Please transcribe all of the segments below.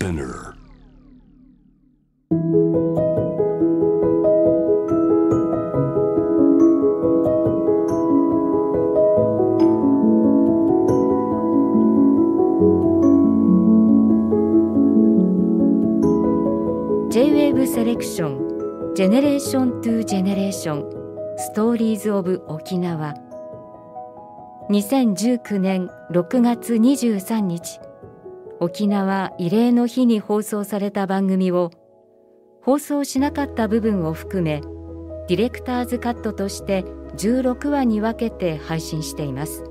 Spinner. セレクションジェネレーショントゥジェネレーションストーリーズオブ沖縄2019年6月23日沖縄慰霊の日に放送された番組を放送しなかった部分を含めディレクターズカットとして16話に分けて配信しています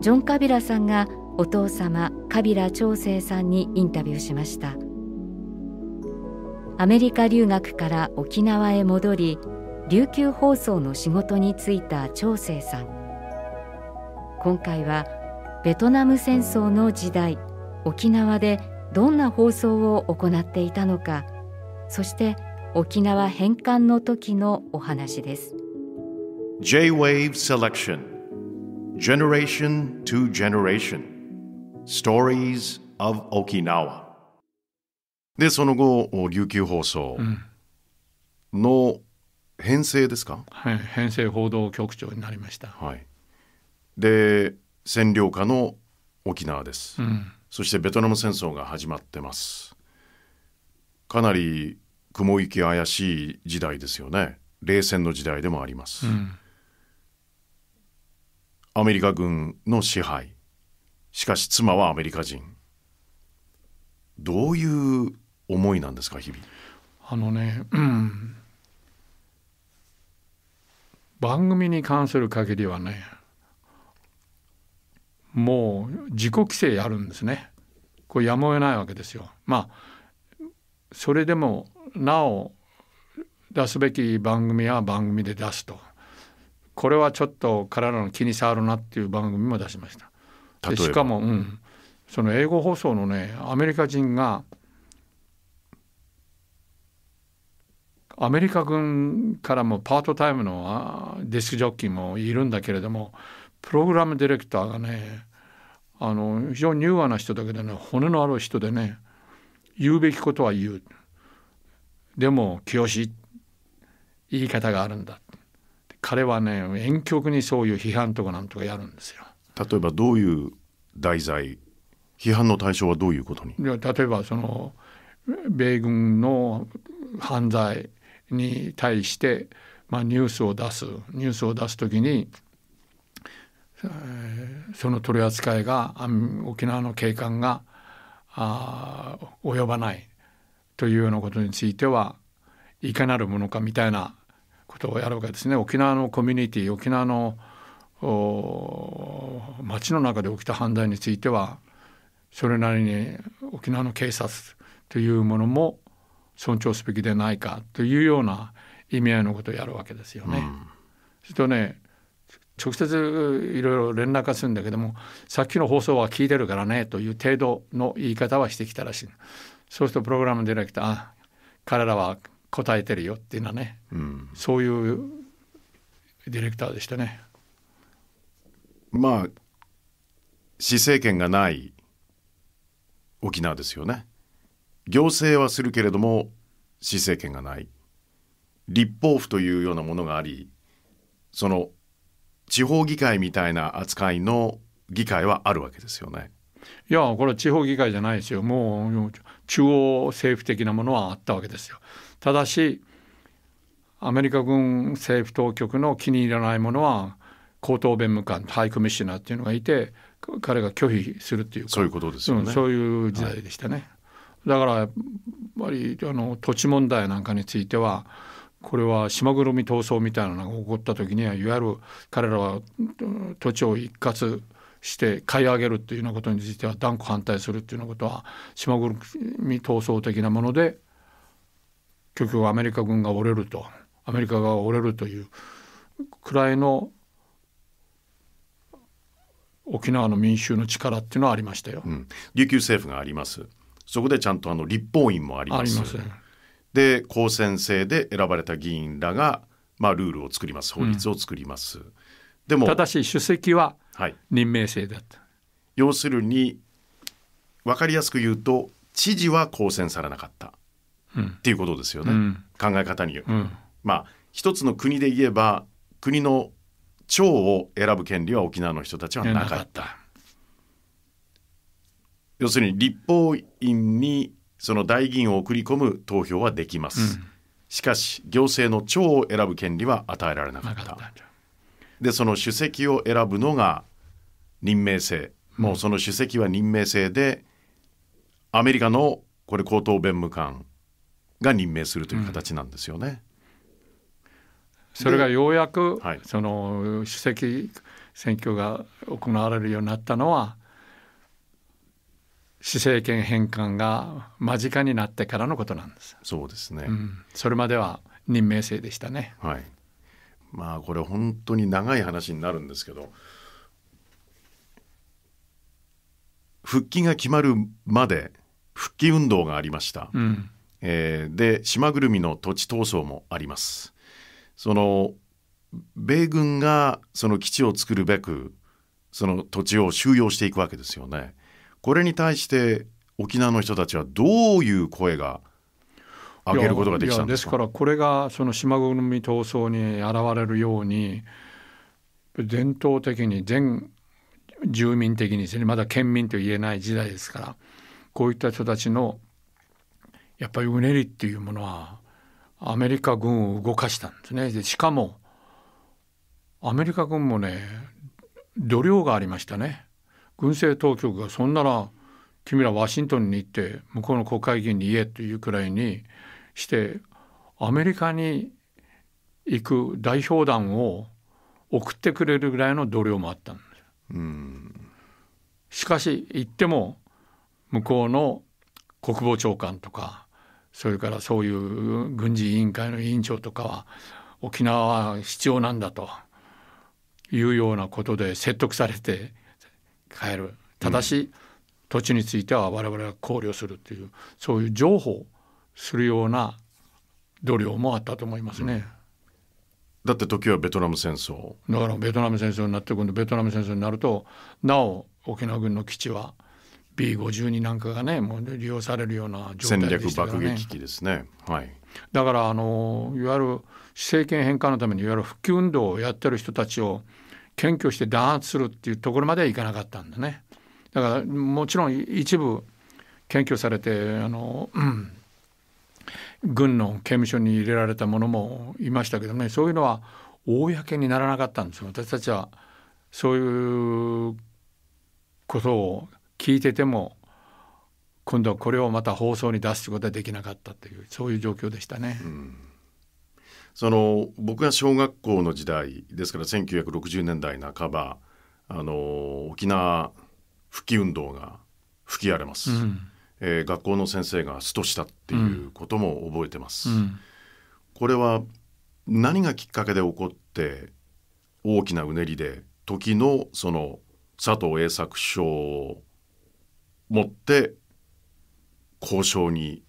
ジョン・カビラさんがお父様カビラ長生さんにインタビューしましたアメリカ留学から沖縄へ戻り琉球放送の仕事に就いた長生さん今回はベトナム戦争の時代沖縄でどんな放送を行っていたのかそして沖縄返還の時のお話です J-WAVE SELECTION Generation to Generation Stories of Okinawa でその後琉球放送の編成ですか、はい、編成報道局長になりました、はい、で占領下の沖縄です、うんそしてベトナム戦争が始まってますかなり雲行き怪しい時代ですよね冷戦の時代でもあります、うん、アメリカ軍の支配しかし妻はアメリカ人どういう思いなんですか日々あのね、うん、番組に関する限りはねもう自己規制やるんですねこれやむを得ないわけですよ。まあそれでもなお出すべき番組は番組で出すとこれはちょっと彼らの気に障るなっていう番組も出しました。しかも、うん、その英語放送のねアメリカ人がアメリカ軍からもパートタイムのディスクジョッキーもいるんだけれどもプログラムディレクターがねあの非常に柔和な人だけどね骨のある人でね言うべきことは言うでも清し言い方があるんだ彼はね婉曲にそういう批判とかなんとかやるんですよ。例えばどういう題材批判の対象はどういうことに例えばその米軍の犯罪に対して、まあ、ニュースを出すニュースを出す時にその取り扱いが沖縄の景観があ及ばないというようなことについてはいかなるものかみたいなことをやるわけですね沖縄のコミュニティ沖縄の町の中で起きた犯罪についてはそれなりに沖縄の警察というものも尊重すべきでないかというような意味合いのことをやるわけですよね。うん、するとね直接いろいろ連絡がするんだけどもさっきの放送は聞いてるからねという程度の言い方はしてきたらしいそうするとプログラムディレクター彼らは答えてるよっていうのはね、うん、そういうディレクターでしたね。まあ市政権がない沖縄ですよね。行政はするけれども市政権がない立法府というようなものがありその地方議会みたいな扱いの議会はあるわけですよね。いやこれは地方議会じゃないですよもう中央政府的なものはあったわけですよ。ただしアメリカ軍政府当局の気に入らないものは高等弁務官ハイコミッショナーっていうのがいて彼が拒否するっていうそういうことですよね、うん、そういう時代でしたね。はい、だからやっぱりあの土地問題なんかについてはこれは島ぐるみ闘争みたいなのが起こった時にはいわゆる彼らは土地を一括して買い上げるっていうようなことについては断固反対するっていうようなことは島ぐるみ闘争的なもので結局アメリカ軍が折れるとアメリカが折れるというくらいの沖縄の民衆の力っていうのはありましたよ、うん、琉球政府がありますそこでちゃんとあの立法院もありますありまで公選制で選ばれた議員らが、まあ、ルールを作ります法律を作ります、うん、でもただし主席は任命制だった、はい、要するに分かりやすく言うと知事は公選されなかった、うん、っていうことですよね、うん、考え方による、まあ一つの国で言えば国の長を選ぶ権利は沖縄の人たちはなかった要するに立法院にその代議員を送り込む投票はできます、うん、しかし行政の長を選ぶ権利は与えられなかったでその主席を選ぶのが任命制、うん、もうその主席は任命制でアメリカのこれ高等弁務官が任命するという形なんですよね。うん、それがようやく、はい、その主席選挙が行われるようになったのは施政権返還が間近になってからのことなんです。そうですね、うん、それまでは任命制でしたね。はい。まあこれ本当に長い話になるんですけど、復帰が決まるまで復帰運動がありました。うん、えー、で島ぐるみの土地闘争もあります。その米軍がその基地を作るべくその土地を収容していくわけですよね。これに対して沖縄の人たちはどういう声が上げることができたんですかですからこれがその島組闘争に現れるように伝統的に全住民的にですねまだ県民と言えない時代ですからこういった人たちのやっぱりうねりっていうものはアメリカ軍を動かしたんですね。でしかもアメリカ軍もね度量がありましたね。軍政当局がそんなら君らワシントンに行って向こうの国会議員に言えというくらいにしてアメリカに行く代表団を送ってくれるぐらいの度量もあったんです。うんしかし行っても向こうの国防長官とかそれからそういう軍事委員会の委員長とかは沖縄は必要なんだというようなことで説得されて変えるただし、土地については我々が考慮するというそういう譲歩するような度量もあったと思いますね。うんだって時はベトナム戦争だからベトナム戦争になってくるんでベトナム戦争になるとなお沖縄軍の基地は B52 なんかがねもう利用されるような状態で、ね、戦略爆撃機ですね、はい、だからあのいわゆる政権返還のためにいわゆる復旧運動をやってる人たちを検挙して弾圧するっていうところまではいかなかったんだね。だからもちろん一部検挙されてあの、うん、軍の刑務所に入れられたものもいましたけどねそういうのは公にならなかったんですよ私たちはそういうことを聞いてても今度はこれをまた放送に出すことはできなかったというそういう状況でしたね。うんその僕が小学校の時代ですから1960年代半ばあの沖縄復帰運動が吹き荒れます、うん、えー、学校の先生がストしたっていうことも覚えてます、うん、これは何がきっかけで起こって大きなうねりで時のその佐藤栄作賞を持って交渉に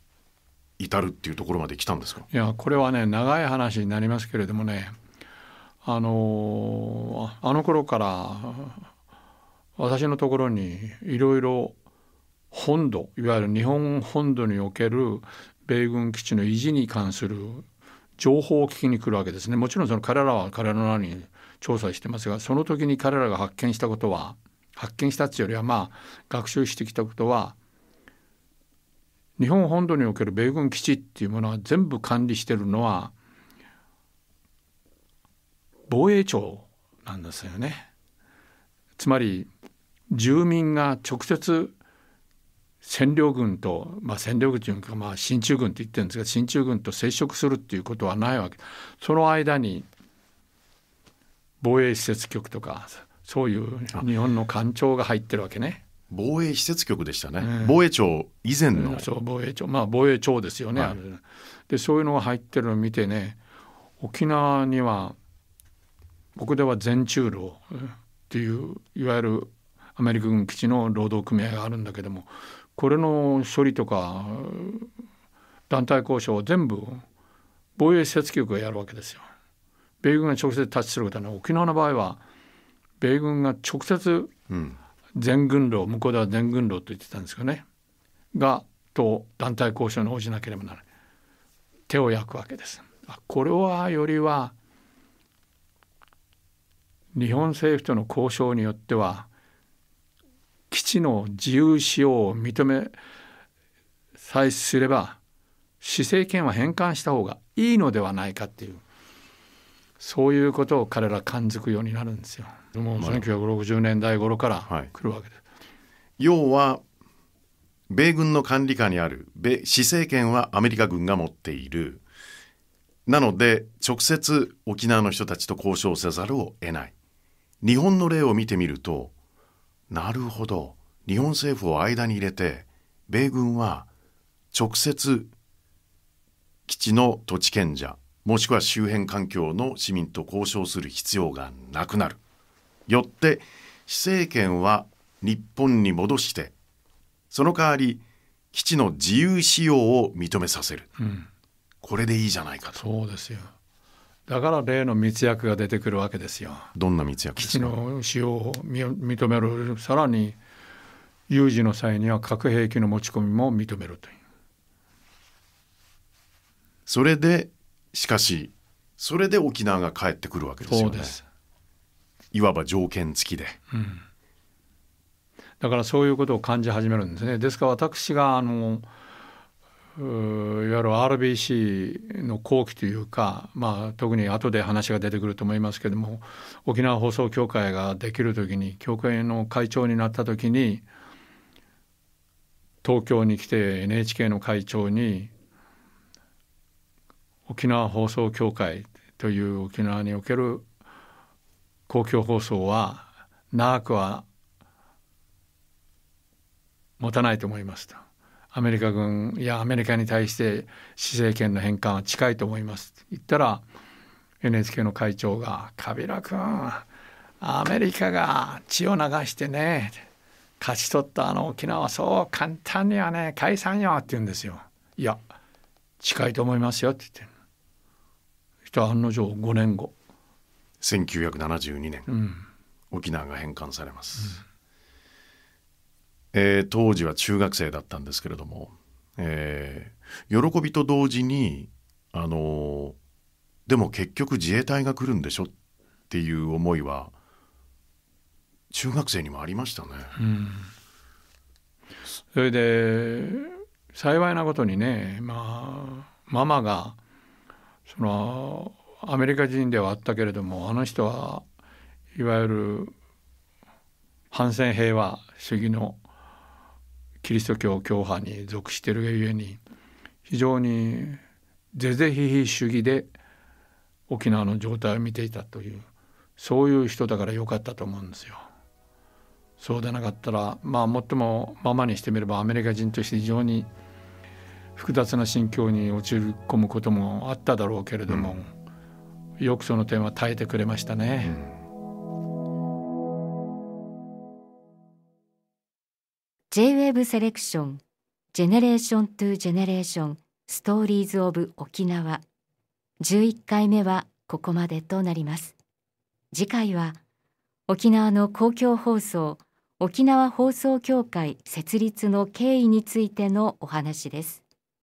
至るっていうところまで来たんですかいやこれはね長い話になりますけれどもねあのあの頃から私のところにいろいろ本土いわゆる日本本土における米軍基地の維持に関する情報を聞きに来るわけですねもちろんその彼らは彼らなりに調査してますがその時に彼らが発見したことは発見したっていうよりはまあ学習してきたことは日本本土における米軍基地っていうものは全部管理してるのは防衛庁なんですよね。つまり住民が直接占領軍と、まあ、占領軍とか、まあ、進駐軍って言ってるんですが進駐軍と接触するっていうことはないわけその間に防衛施設局とかそういう日本の官庁が入ってるわけね。防衛施設局でしたね、う防衛庁以前の、防衛庁まあ防衛庁ですよね、はい、でそういうのが入ってるのを見てね沖縄には僕では全中路っていういわゆるアメリカ軍基地の労働組合があるんだけどもこれの処理とか団体交渉を全部防衛施設局がやるわけですよ。米軍が直接タッチすることは、ね、沖縄の場合は米軍が直接、うん全軍労向こうでは全軍労と言ってたんですけどねがと団体交渉に応じなければならない手を焼くわけです。これはよりは日本政府との交渉によっては基地の自由使用を認めさえすれば施政権は返還した方がいいのではないかっていうそういうことを彼ら感づくようになるんですよ。もう1960年代頃から来るわけです。はい、要は米軍の管理下にある米市政権はアメリカ軍が持っているなので直接沖縄の人たちと交渉せざるを得ない日本の例を見てみるとなるほど日本政府を間に入れて米軍は直接基地の土地権者もしくは周辺環境の市民と交渉する必要がなくなる。よって施政権は日本に戻してその代わり基地の自由使用を認めさせる、うん、これでいいじゃないかとそうですよだから例の密約が出てくるわけですよどんな密約基地の使用を認めるさらに有事の際には核兵器の持ち込みも認めるというそれでしかしそれで沖縄が帰ってくるわけですよね。いわば条件付きで、うん、だからそういうことを感じ始めるんですね。ですから私があのいわゆる RBC の後期というか、まあ、特に後で話が出てくると思いますけども沖縄放送協会ができる時に協会の会長になった時に東京に来て NHK の会長に沖縄放送協会という沖縄における公共放送は長くは持たないと思いますとアメリカ軍やアメリカに対して施政権の返還は近いと思いますと言ったら NHK の会長が「カビラ君アメリカが血を流してね勝ち取ったあの沖縄そう簡単にはね解散よ」って言うんですよ。いや近いと思いますよって言ってした案の定5年後1972年、うん、沖縄が返還されます、うん、えー、当時は中学生だったんですけれども、えー、喜びと同時にあのー、でも結局自衛隊が来るんでしょっていう思いは中学生にもありましたね、うん、それで幸いなことにね、まあ、ママがそのアメリカ人ではあったけれどもあの人はいわゆる反戦平和主義のキリスト教教派に属しているがゆえに非常に是々非々主義で沖縄の状態を見ていたというそういう人だから良かったと思うんですよ。そうでなかったらまあもっともままにしてみればアメリカ人として非常に複雑な心境に落ち込むこともあっただろうけれども、うん、よくその点は耐えてくれましたね。うん J-WAVE セレクションジェネレーショントゥジェネレーションストーリーズオブ沖縄11回目はここまでとなります次回は沖縄の公共放送沖縄放送協会設立の経緯についてのお話です